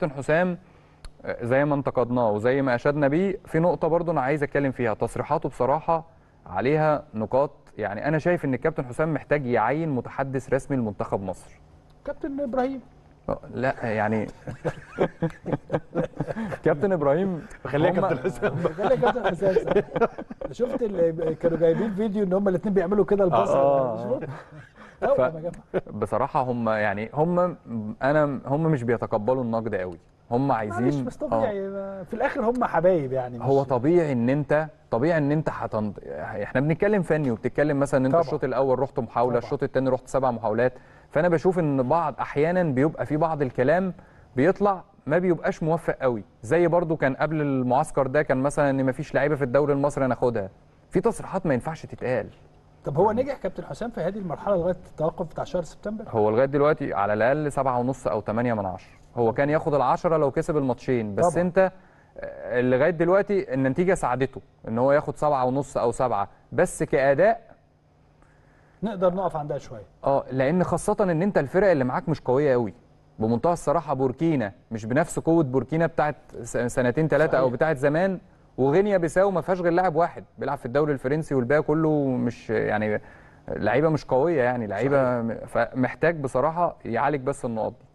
كابتن حسام آه، زي ما انتقدناه وزي ما اشدنا بيه في نقطه برضو انا عايز اتكلم فيها تصريحاته بصراحه عليها نقاط يعني انا شايف ان الكابتن حسام محتاج يعين متحدث رسمي لمنتخب مصر كابتن ابراهيم آه، لا يعني كابتن ابراهيم خليها كابتن حسام خليها كابتن حسام شفت كانوا جايبين فيديو ان هم الاثنين بيعملوا كده البصر آه. ف... بصراحه هم يعني هم انا هم مش بيتقبلوا النقد قوي هم عايزين بس طبيعي آه. في الاخر هم حبايب يعني مش هو طبيعي ان انت طبيعي ان انت هتنض... احنا بنتكلم فني وبتتكلم مثلا ان انت الشوط الاول رحت محاوله الشوط الثاني رحت سبع محاولات فانا بشوف ان بعض احيانا بيبقى في بعض الكلام بيطلع ما بيبقاش موفق قوي زي برضو كان قبل المعسكر ده كان مثلا ان مفيش لعيبه في الدوري المصري ناخدها في تصريحات ما ينفعش تتقال طب هو نجح كابتن حسام في هذه المرحله لغايه التوقف بتاع شهر سبتمبر هو لغايه دلوقتي على الاقل سبعة ونص او 8 من 10 هو كان ياخد ال10 لو كسب الماتشين بس طبعا. انت آه، لغايه دلوقتي النتيجه ساعدته ان هو ياخد سبعة ونص او سبعة بس كاداء نقدر نقف عندها شويه اه لان خاصه ان انت الفرق اللي معاك مش قويه قوي بمنتهى الصراحه بوركينا مش بنفس قوه بوركينا بتاعت سنتين ثلاثه او بتاعت زمان وغينيا بيساو ما فيهاش غير لاعب واحد بيلعب في الدوري الفرنسي والباقي كله مش يعني لعيبه مش قويه يعني لعيبه فمحتاج بصراحه يعالج بس النقط دي